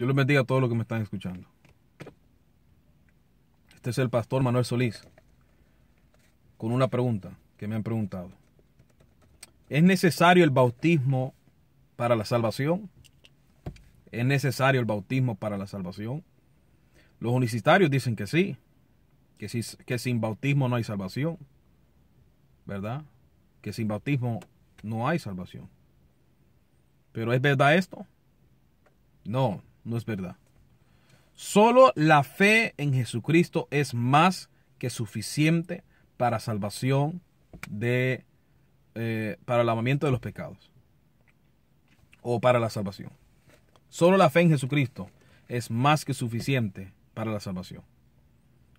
Yo les bendiga a todos los que me están escuchando. Este es el pastor Manuel Solís con una pregunta que me han preguntado. ¿Es necesario el bautismo para la salvación? ¿Es necesario el bautismo para la salvación? Los unicitarios dicen que sí, que, que sin bautismo no hay salvación, ¿verdad? Que sin bautismo no hay salvación. ¿Pero es verdad esto? No, no es verdad. Solo la fe en Jesucristo es más que suficiente para salvación de eh, para el lavamiento de los pecados o para la salvación. Solo la fe en Jesucristo es más que suficiente para la salvación.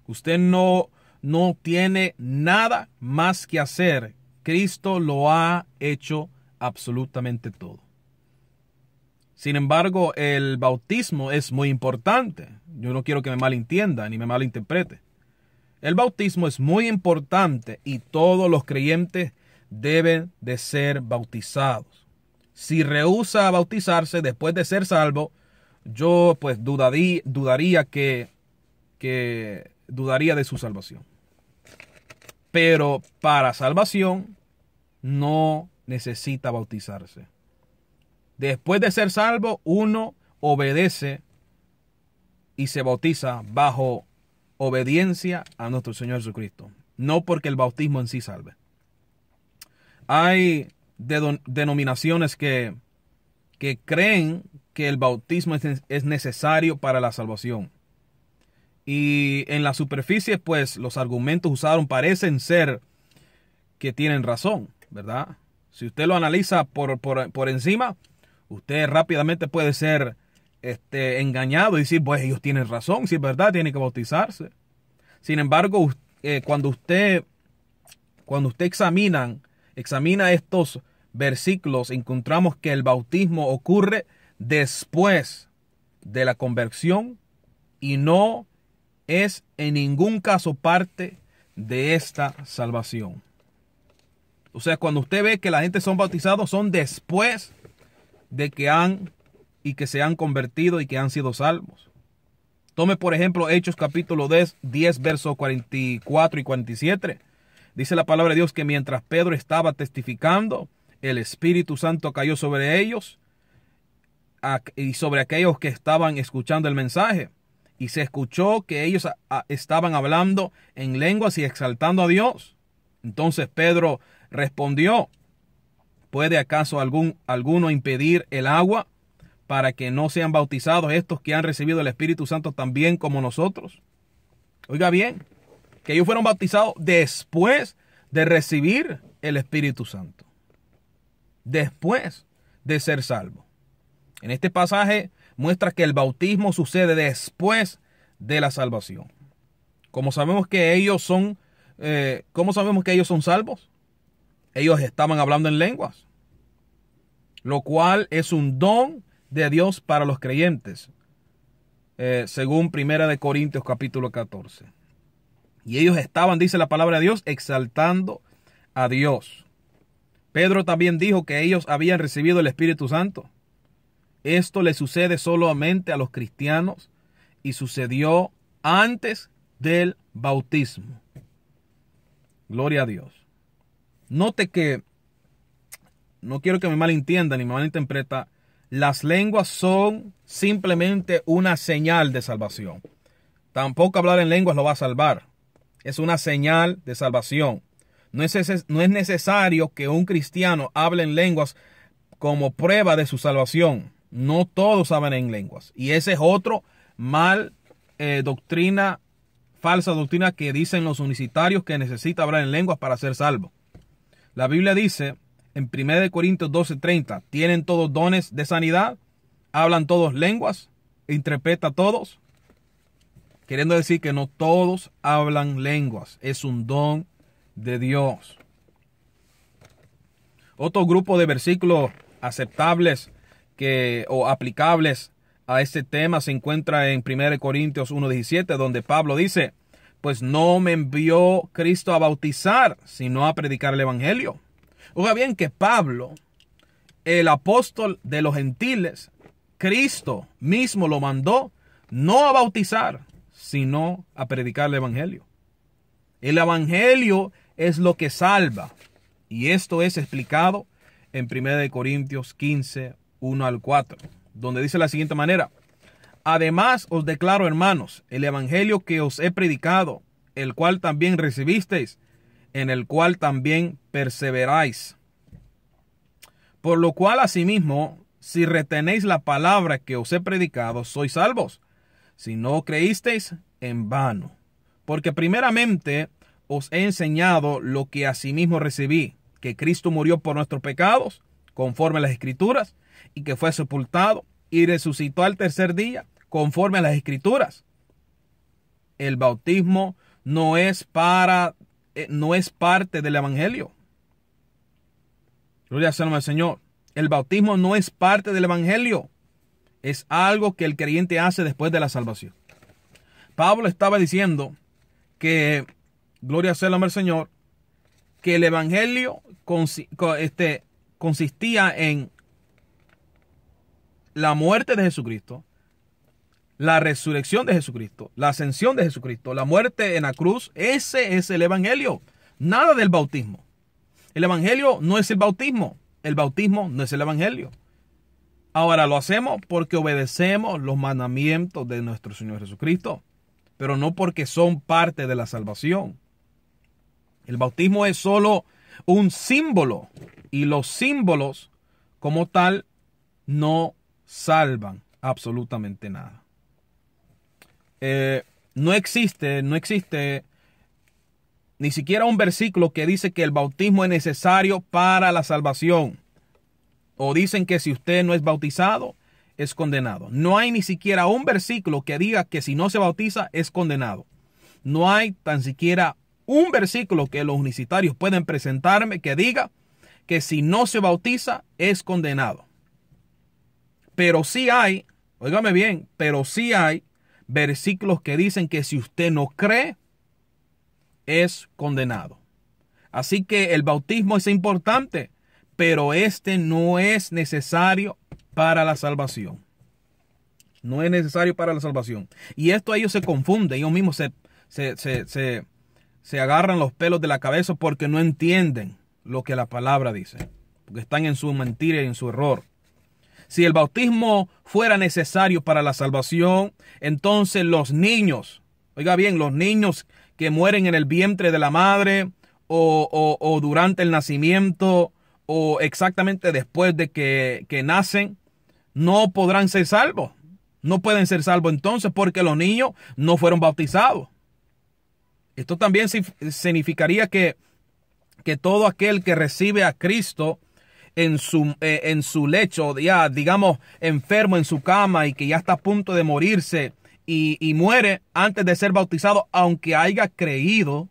Usted no no tiene nada más que hacer. Cristo lo ha hecho absolutamente todo. Sin embargo, el bautismo es muy importante. Yo no quiero que me malentienda ni me malinterprete. El bautismo es muy importante y todos los creyentes deben de ser bautizados. Si rehúsa bautizarse después de ser salvo, yo pues dudaría que dudaría de su salvación. Pero para salvación no necesita bautizarse. Después de ser salvo, uno obedece y se bautiza bajo obediencia a nuestro Señor Jesucristo. No porque el bautismo en sí salve. Hay denominaciones que, que creen que el bautismo es necesario para la salvación. Y en la superficie, pues los argumentos usados parecen ser que tienen razón, ¿verdad? Si usted lo analiza por, por encima, usted rápidamente puede ser este, engañado y decir, pues ellos tienen razón, si es verdad, tiene que bautizarse. Sin embargo, eh, cuando usted, cuando usted examina estos versículos, encontramos que el bautismo ocurre después de la conversión y no es en ningún caso parte de esta salvación. O sea, cuando usted ve que la gente son bautizados, son después de que han y que se han convertido y que han sido salvos. Tome por ejemplo Hechos capítulo 10, 10 versos 44 y 47. Dice la palabra de Dios que mientras Pedro estaba testificando, el Espíritu Santo cayó sobre ellos y sobre aquellos que estaban escuchando el mensaje. Y se escuchó que ellos estaban hablando en lenguas y exaltando a Dios. Entonces Pedro respondió, ¿Puede acaso algún, alguno impedir el agua para que no sean bautizados estos que han recibido el Espíritu Santo también como nosotros? Oiga bien, que ellos fueron bautizados después de recibir el Espíritu Santo. Después de ser salvos. En este pasaje muestra que el bautismo sucede después de la salvación. Como sabemos que ellos son, eh, ¿cómo sabemos que ellos son salvos? ellos estaban hablando en lenguas, lo cual es un don de Dios para los creyentes, eh, según Primera de Corintios capítulo 14. Y ellos estaban, dice la palabra de Dios, exaltando a Dios. Pedro también dijo que ellos habían recibido el Espíritu Santo. Esto le sucede solamente a los cristianos y sucedió antes del bautismo. Gloria a Dios. Note que, no quiero que me malentienda ni me malinterpreta, las lenguas son simplemente una señal de salvación. Tampoco hablar en lenguas lo va a salvar. Es una señal de salvación. No es, necesario que un cristiano hable en lenguas como prueba de su salvación. No todos hablan en lenguas. Y ese es otro mal eh, doctrina, falsa doctrina que dicen los unicitarios que necesita hablar en lenguas para ser salvo. La Biblia dice en 1 Corintios 12:30, ¿tienen todos dones de sanidad? ¿Hablan todos lenguas? ¿Interpreta a todos? Queriendo decir que no todos hablan lenguas, es un don de Dios. Otro grupo de versículos aceptables que, o aplicables a este tema se encuentra en 1 Corintios 1:17, donde Pablo dice, pues no me envió Cristo a bautizar, sino a predicar el Evangelio. Oiga bien que Pablo, el apóstol de los gentiles, Cristo mismo lo mandó no a bautizar, sino a predicar el Evangelio. El Evangelio es lo que salva. Y esto es explicado en 1 Corintios 15, 1 al 4, donde dice la siguiente manera. Además os declaro, hermanos, el Evangelio que os he predicado, el cual también recibisteis, en el cual también perseveráis. Por lo cual, asimismo, si retenéis la palabra que os he predicado, sois salvos. Si no creísteis, en vano. Porque primeramente os he enseñado lo que asimismo recibí, que Cristo murió por nuestros pecados, conforme a las Escrituras, y que fue sepultado y resucitó al tercer día conforme a las escrituras. El bautismo no es para eh, no es parte del evangelio. Gloria sea al Señor. El bautismo no es parte del evangelio. Es algo que el creyente hace después de la salvación. Pablo estaba diciendo que gloria sea al Señor que el evangelio este, consistía en la muerte de Jesucristo, la resurrección de Jesucristo, la ascensión de Jesucristo, la muerte en la cruz, ese es el Evangelio. Nada del bautismo. El Evangelio no es el bautismo. El bautismo no es el Evangelio. Ahora lo hacemos porque obedecemos los mandamientos de nuestro Señor Jesucristo, pero no porque son parte de la salvación. El bautismo es solo un símbolo y los símbolos como tal no salvan absolutamente nada. Eh, no existe, no existe ni siquiera un versículo que dice que el bautismo es necesario para la salvación. O dicen que si usted no es bautizado, es condenado. No hay ni siquiera un versículo que diga que si no se bautiza, es condenado. No hay tan siquiera un versículo que los unicitarios pueden presentarme que diga que si no se bautiza, es condenado. Pero sí hay, óigame bien, pero sí hay versículos que dicen que si usted no cree, es condenado. Así que el bautismo es importante, pero este no es necesario para la salvación. No es necesario para la salvación. Y esto ellos se confunden, ellos mismos se, se, se, se, agarran los pelos de la cabeza porque no entienden lo que la palabra dice, porque están en su mentira y en su error. Si el bautismo fuera necesario para la salvación, entonces los niños, oiga bien, los niños que mueren en el vientre de la madre o, o, durante el nacimiento o exactamente después de que, que nacen, no podrán ser salvos. No pueden ser salvos entonces porque los niños no fueron bautizados. Esto también significaría que, que todo aquel que recibe a Cristo, en su, eh, en su lecho, ya digamos, enfermo en su cama y que ya está a punto de morirse y, muere antes de ser bautizado, aunque haya creído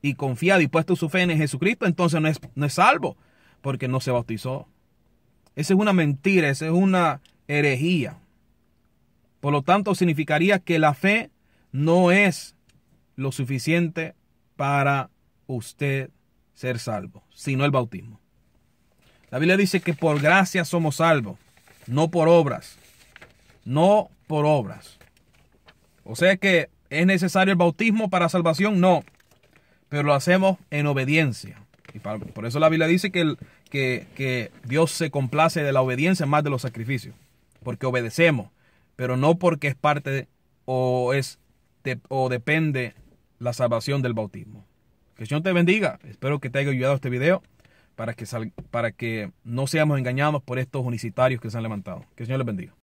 y confiado y puesto su fe en Jesucristo, entonces no es, no es salvo porque no se bautizó. Esa es una mentira, esa es una herejía. Por lo tanto, significaría que la fe no es lo suficiente para usted ser salvo, sino el bautismo. La Biblia dice que por gracia somos salvos, no por obras. No por obras. O sea que es necesario el bautismo para salvación, no. Pero lo hacemos en obediencia. Y por eso la Biblia dice que, que, Dios se complace de la obediencia más de los sacrificios. Porque obedecemos, pero no porque es parte o, es, o depende la salvación del bautismo. Que el te bendiga. Espero que te haya ayudado este video para que, sal, para que no seamos engañados por estos unicitarios que se han levantado. Que el Señor les bendiga.